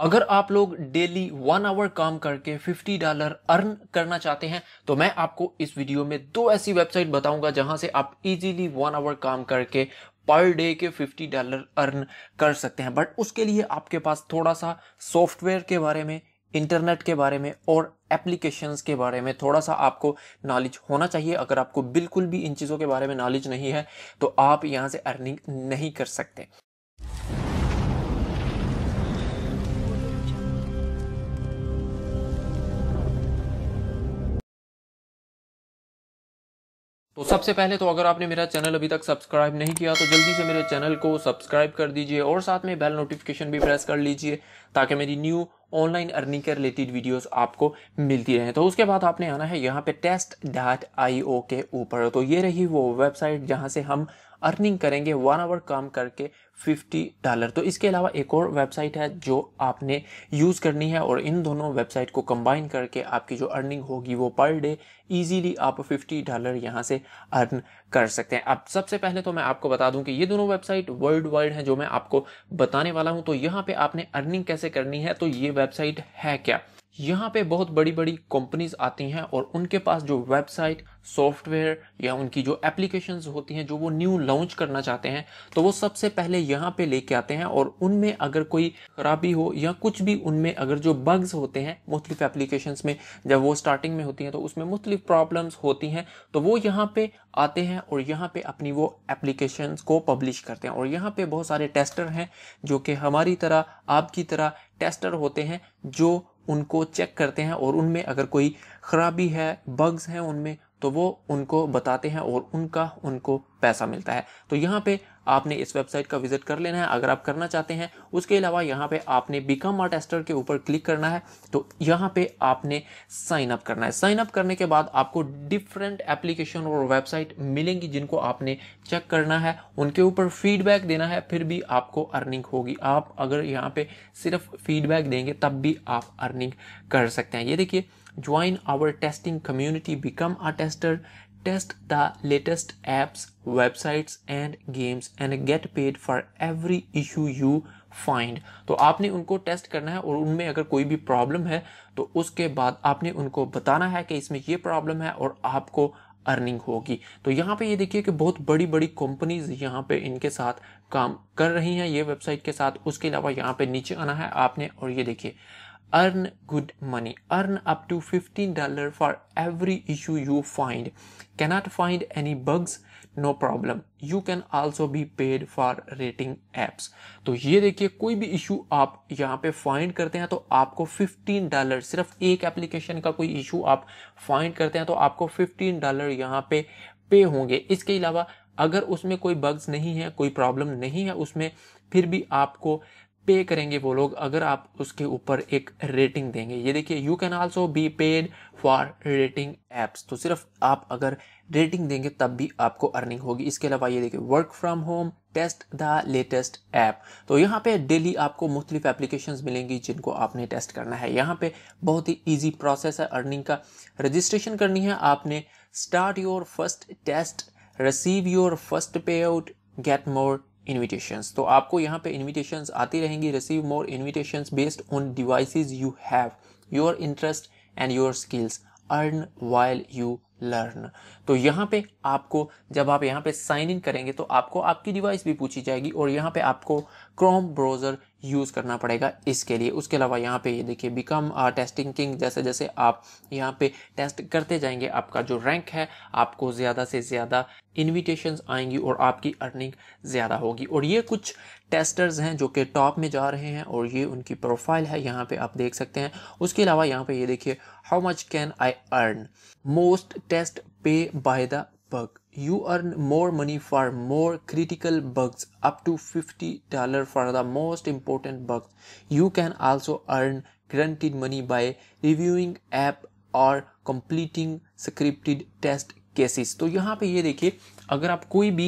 अगर आप लोग डेली वन आवर काम करके 50 डॉलर अर्न करना चाहते हैं तो मैं आपको इस वीडियो में दो ऐसी वेबसाइट बताऊंगा जहां से आप इजीली वन आवर काम करके पर डे के 50 डॉलर अर्न कर सकते हैं बट उसके लिए आपके पास थोड़ा सा सॉफ्टवेयर के बारे में इंटरनेट के बारे में और एप्लीकेशंस के बारे में थोड़ा सा आपको नॉलेज होना चाहिए अगर आपको बिल्कुल भी इन चीज़ों के बारे में नॉलेज नहीं है तो आप यहाँ से अर्निंग नहीं कर सकते तो सबसे पहले तो अगर आपने मेरा चैनल अभी तक सब्सक्राइब नहीं किया तो जल्दी से मेरे चैनल को सब्सक्राइब कर दीजिए और साथ में बेल नोटिफिकेशन भी प्रेस कर लीजिए ताकि मेरी न्यू ऑनलाइन अर्निंग के रिलेटेड वीडियोस आपको मिलती रहे तो उसके बाद आपने आना है यहाँ पे टेस्ट डॉट आई ओ के ऊपर तो ये रही वो वेबसाइट जहाँ से हम अर्निंग करेंगे वन आवर काम करके 50 डॉलर तो इसके अलावा एक और वेबसाइट है जो आपने यूज़ करनी है और इन दोनों वेबसाइट को कंबाइन करके आपकी जो अर्निंग होगी वो पर डे इजीली आप 50 डॉलर यहाँ से अर्न कर सकते हैं अब सबसे पहले तो मैं आपको बता दूं कि ये दोनों वेबसाइट वर्ल्ड वाइड हैं जो मैं आपको बताने वाला हूँ तो यहाँ पर आपने अर्निंग कैसे करनी है तो ये वेबसाइट है क्या यहाँ पे बहुत बड़ी बड़ी कंपनीज आती हैं और उनके पास जो वेबसाइट सॉफ्टवेयर या उनकी जो एप्लीकेशंस होती हैं जो वो न्यू लॉन्च करना चाहते हैं तो वो सबसे पहले यहाँ पे लेके आते हैं और उनमें अगर कोई खराबी हो या कुछ भी उनमें अगर जो बग्स होते हैं मुख्तलिफ एप्लीकेशंस में जब वो स्टार्टिंग में होती हैं तो उसमें मुख्तलिफ प्रॉब्लम्स होती हैं तो वो यहाँ पे आते हैं और यहाँ पे अपनी वो एप्लीकेशन को पब्लिश करते हैं और यहाँ पे बहुत सारे टेस्टर हैं जो कि हमारी तरह आपकी तरह टेस्टर होते हैं जो उनको चेक करते हैं और उनमें अगर कोई खराबी है बग्स हैं उनमें तो वो उनको बताते हैं और उनका उनको पैसा मिलता है तो यहाँ पे आपने इस वेबसाइट का विजिट कर लेना है अगर आप करना चाहते हैं उसके अलावा यहाँ पे आपने बिकम आर टेस्टर के ऊपर क्लिक करना है तो यहाँ पे आपने साइन अप करना है साइन अप करने के बाद आपको डिफरेंट एप्लीकेशन और वेबसाइट मिलेंगी जिनको आपने चेक करना है उनके ऊपर फीडबैक देना है फिर भी आपको अर्निंग होगी आप अगर यहाँ पे सिर्फ फीडबैक देंगे तब भी आप अर्निंग कर सकते हैं ये देखिए join our testing community, become a tester, test the latest apps, websites and games and get paid for every issue you find तो आपने उनको टेस्ट करना है और उनमें अगर कोई भी प्रॉब्लम है तो उसके बाद आपने उनको बताना है कि इसमें ये प्रॉब्लम है और आपको अर्निंग होगी तो यहाँ पे ये देखिए कि बहुत बड़ी बड़ी कंपनीज यहाँ पे इनके साथ काम कर रही हैं ये वेबसाइट के साथ उसके अलावा यहाँ पे नीचे आना है आपने और ये देखिए earn good money earn up to $15 dollar for every issue you find cannot find any bugs no problem you can also be paid for rating apps तो ये देखिए कोई भी इशू आप यहाँ पे फाइंड करते हैं तो आपको 15 डॉलर सिर्फ एक एप्लीकेशन का कोई इशू आप फाइंड करते हैं तो आपको 15 डॉलर यहाँ पे पे होंगे इसके अलावा अगर उसमें कोई बग्स नहीं है कोई प्रॉब्लम नहीं है उसमें फिर भी आपको पे करेंगे वो लोग अगर आप उसके ऊपर एक रेटिंग देंगे ये देखिए you can also be paid for rating apps तो सिर्फ आप अगर रेटिंग देंगे तब भी आपको अर्निंग होगी इसके अलावा ये देखिए work from home test the latest app तो यहाँ पे डेली आपको मुख्तलिफ एप्लीकेशन मिलेंगी जिनको आपने टेस्ट करना है यहाँ पे बहुत ही ईजी प्रोसेस है अर्निंग का रजिस्ट्रेशन करनी है आपने start your first test receive your first payout get more invitations तो आपको यहाँ पे इन्विटेशंस आती रहेंगी receive more invitations based on devices you have your interest and your skills earn while you learn तो यहाँ पे आपको जब आप यहाँ पे साइन इन करेंगे तो आपको आपकी डिवाइस भी पूछी जाएगी और यहाँ पे आपको क्रोम ब्राउज़र यूज़ करना पड़ेगा इसके लिए उसके अलावा यहाँ पे ये देखिए बिकम टेस्टिंग किंग जैसे जैसे आप यहाँ पे टेस्ट करते जाएंगे आपका जो रैंक है आपको ज़्यादा से ज़्यादा इन्विटेशन आएंगी और आपकी अर्निंग ज़्यादा होगी और ये कुछ टेस्टर्स हैं जो कि टॉप में जा रहे हैं और ये उनकी प्रोफाइल है यहाँ पे आप देख सकते हैं उसके अलावा यहाँ पे ये देखिए how much can I earn most test pay by the bug you earn more money for more critical bugs up to $50 dollar for the most important bugs you can also earn guaranteed money by reviewing app और completing scripted test cases तो यहाँ पे ये देखिए अगर आप कोई भी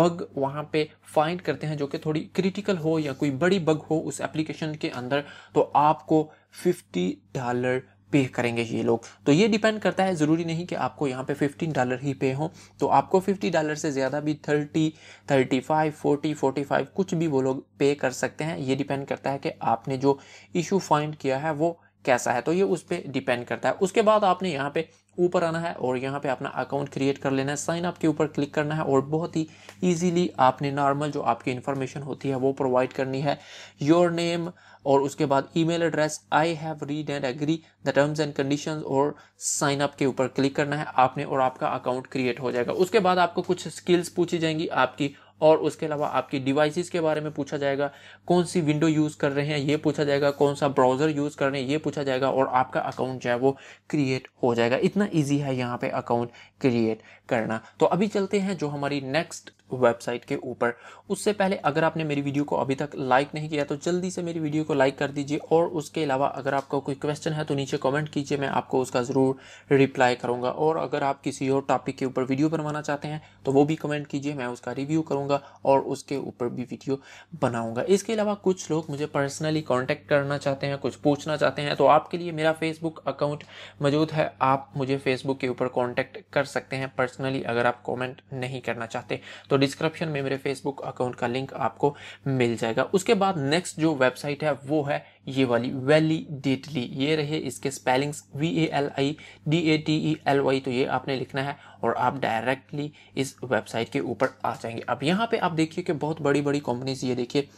बग वहाँ पे फाइंड करते हैं जो कि थोड़ी क्रिटिकल हो या कोई बड़ी बग हो उस एप्लीकेशन के अंदर तो आपको 50 डॉलर पे करेंगे ये लोग तो ये डिपेंड करता है ज़रूरी नहीं कि आपको यहाँ पे 15 डॉलर ही पे हो तो आपको 50 डॉलर से ज़्यादा भी 30, 35, 40, 45 कुछ भी वो लोग पे कर सकते हैं ये डिपेंड करता है कि आपने जो इशू फाइंड किया है वो कैसा है तो ये उस पर डिपेंड करता है उसके बाद आपने यहाँ पे ऊपर आना है और यहाँ पे अपना अकाउंट क्रिएट कर लेना है साइन अप के ऊपर क्लिक करना है और बहुत ही इजीली आपने नॉर्मल जो आपकी इन्फॉर्मेशन होती है वो प्रोवाइड करनी है योर नेम और उसके बाद email address I have read and agree the terms and condition और साइन अप के ऊपर क्लिक करना है आपने और आपका अकाउंट क्रिएट हो जाएगा उसके बाद आपको कुछ स्किल्स पूछी जाएंगी आपकी और उसके अलावा आपकी डिवाइसेस के बारे में पूछा जाएगा कौन सी विंडो यूज़ कर रहे हैं ये पूछा जाएगा कौन सा ब्राउज़र यूज़ कर रहे हैं ये पूछा जाएगा और आपका अकाउंट जो है वो क्रिएट हो जाएगा इतना ईजी है यहाँ पर अकाउंट क्रिएट करना तो अभी चलते हैं जो हमारी नेक्स्ट वेबसाइट के ऊपर उससे पहले अगर आपने मेरी वीडियो को अभी तक लाइक नहीं किया तो जल्दी से मेरी वीडियो को लाइक कर दीजिए और उसके अलावा अगर आपका कोई क्वेश्चन है तो नीचे कमेंट कीजिए मैं आपको उसका ज़रूर रिप्लाई करूंगा और अगर आप किसी और टॉपिक के ऊपर वीडियो बनवाना चाहते हैं तो वो भी कमेंट कीजिए मैं उसका रिव्यू करूँगा बनाऊँगा और उसके ऊपर भी वीडियो बनाऊँगा इसके अलावा कुछ लोग मुझे पर्सनली कॉन्टैक्ट करना चाहते हैं कुछ पूछना चाहते हैं तो आपके लिए मेरा फेसबुक अकाउंट मौजूद है आप मुझे फेसबुक के ऊपर कॉन्टैक्ट कर सकते हैं पर्सनली अगर आप कॉमेंट नहीं करना चाहते तो डिस्क्रिप्शन में मेरे फेसबुक अकाउंट का लिंक आपको मिल जाएगा उसके बाद नेक्स्ट जो वेबसाइट है वो है ये वाली डेटली ये रहे इसके spellings V A L I D A T E L Y तो ये आपने लिखना है और आप डायरेक्टली इस वेबसाइट के ऊपर आ जाएंगे अब यहाँ पे आप देखिए कि बहुत बड़ी बड़ी कंपनीज ये देखिए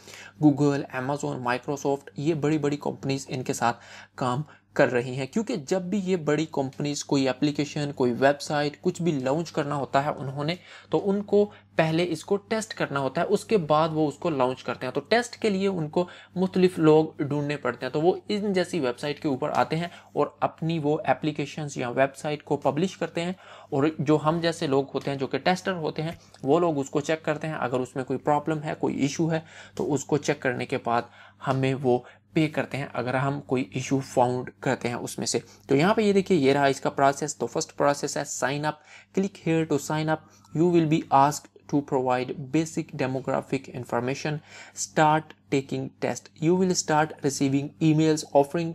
गूगल अमेजोन माइक्रोसॉफ्ट ये बड़ी बड़ी कंपनीज इनके साथ काम कर रही हैं क्योंकि जब भी ये बड़ी कंपनीज कोई एप्लीकेशन कोई वेबसाइट कुछ भी लॉन्च करना होता है उन्होंने तो उनको पहले इसको टेस्ट करना होता है उसके बाद वो उसको लॉन्च करते हैं तो टेस्ट के लिए उनको मुख्तलिफ लोग ढूंढने पड़ते हैं तो वो इन जैसी वेबसाइट के ऊपर आते हैं और अपनी वो एप्लीकेशंस या वेबसाइट को पब्लिश करते हैं और जो हम जैसे लोग होते हैं जो कि टेस्टर होते हैं वो लोग उसको चेक करते हैं अगर उसमें कोई प्रॉब्लम है कोई इशू है तो उसको चेक करने के बाद हमें वो पे करते हैं अगर हम कोई इशू फाउंड करते हैं उसमें से तो यहाँ पे ये देखिए ये रहा इसका प्रोसेस तो फर्स्ट प्रोसेस है sign up click here to sign up you will be ask to provide basic demographic information start taking test you will start receiving emails offering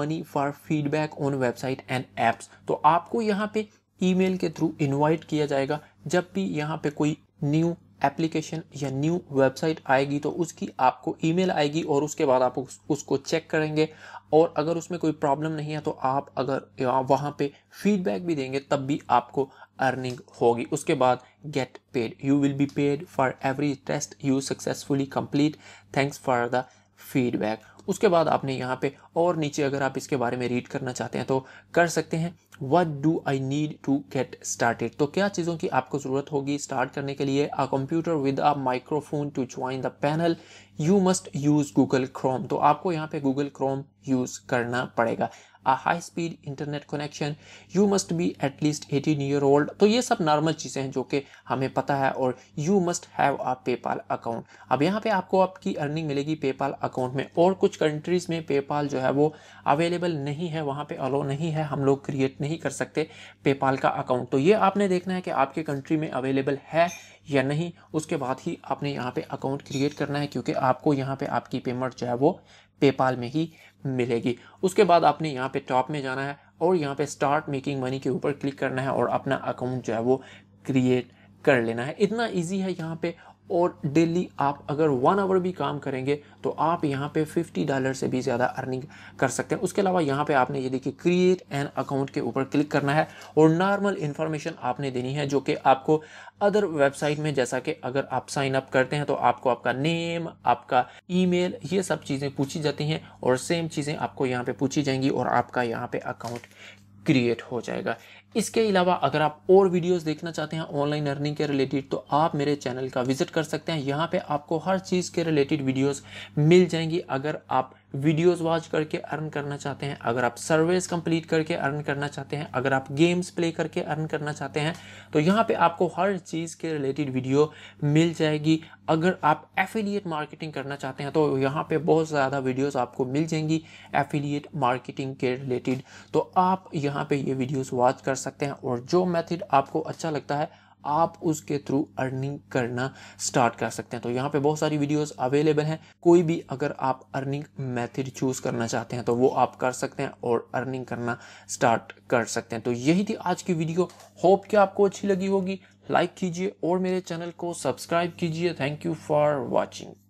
money for feedback on website and apps तो आपको यहाँ पे mail के through invite किया जाएगा जब भी यहाँ पे कोई न्यू एप्लीकेशन या न्यू वेबसाइट आएगी तो उसकी आपको ईमेल आएगी और उसके बाद आप उस, उसको चेक करेंगे और अगर उसमें कोई प्रॉब्लम नहीं है तो आप अगर वहाँ पे फीडबैक भी देंगे तब भी आपको अर्निंग होगी उसके बाद get paid you will be paid for every test you successfully complete thanks for the feedback उसके बाद आपने यहाँ पे और नीचे अगर आप इसके बारे में रीड करना चाहते हैं तो कर सकते हैं what do I need to get started तो क्या चीज़ों की आपको ज़रूरत होगी स्टार्ट करने के लिए a computer with a microphone to join the panel you must use Google Chrome तो आपको यहाँ पे गूगल क्रोम यूज़ करना पड़ेगा a high speed internet connection you must be at least 18 year old तो ये सब नॉर्मल चीज़ें हैं जो कि हमें पता है और you must have a PayPal account अब यहाँ पे आपको आपकी अर्निंग मिलेगी PayPal अकाउंट में और कुछ कंट्रीज़ में PayPal जो है वो अवेलेबल नहीं है वहाँ पे अलो नहीं है हम लोग क्रिएट नहीं कर सकते PayPal का अकाउंट तो ये आपने देखना है कि आपके कंट्री में अवेलेबल है या नहीं उसके बाद ही आपने यहाँ पे अकाउंट क्रिएट करना है क्योंकि आपको यहाँ पे आपकी पेमेंट जो है वो पेपाल में ही मिलेगी उसके बाद आपने यहाँ पे टॉप में जाना है और यहाँ पे स्टार्ट मेकिंग मनी के ऊपर क्लिक करना है और अपना अकाउंट जो है वो क्रिएट कर लेना है इतना इजी है यहाँ पे और डेली आप अगर वन आवर भी काम करेंगे तो आप यहाँ पे 50 डॉलर से भी ज़्यादा अर्निंग कर सकते हैं उसके अलावा यहाँ पे आपने ये देखिए क्रिएट एन अकाउंट के ऊपर क्लिक करना है और नॉर्मल इन्फॉर्मेशन आपने देनी है जो कि आपको अदर वेबसाइट में जैसा कि अगर आप साइन अप करते हैं तो आपको आपका नेम आपका ईमेल ये सब चीज़ें पूछी जाती हैं और सेम चीज़ें आपको यहाँ पर पूछी जाएंगी और आपका यहाँ पर अकाउंट क्रिएट हो जाएगा इसके अलावा अगर आप और वीडियोस देखना चाहते हैं ऑनलाइन अर्निंग के रिलेटेड तो आप मेरे चैनल का विजिट कर सकते हैं यहाँ पे आपको हर चीज़ के रिलेटेड वीडियोस मिल जाएंगी अगर आप वीडियोस वॉच करके अर्न करना चाहते हैं अगर आप सर्वेस कंप्लीट करके अर्न करना चाहते हैं अगर आप गेम्स प्ले करके अर्न करना चाहते हैं तो यहाँ पे आपको हर चीज़ के रिलेटेड वीडियो मिल जाएगी अगर आप एफिलिएट मार्केटिंग करना चाहते हैं तो यहाँ पे बहुत ज़्यादा वीडियोस आपको मिल जाएंगी एफिलिएट मार्केटिंग के रिलेटेड तो आप यहाँ पे ये वीडियोज़ वॉच कर सकते हैं और जो मैथड आपको अच्छा लगता है आप उसके थ्रू अर्निंग करना स्टार्ट कर सकते हैं तो यहाँ पे बहुत सारी वीडियोस अवेलेबल हैं कोई भी अगर आप अर्निंग मेथड चूज करना चाहते हैं तो वो आप कर सकते हैं और अर्निंग करना स्टार्ट कर सकते हैं तो यही थी आज की वीडियो होप कि आपको अच्छी लगी होगी लाइक कीजिए और मेरे चैनल को सब्सक्राइब कीजिए थैंक यू फॉर वॉचिंग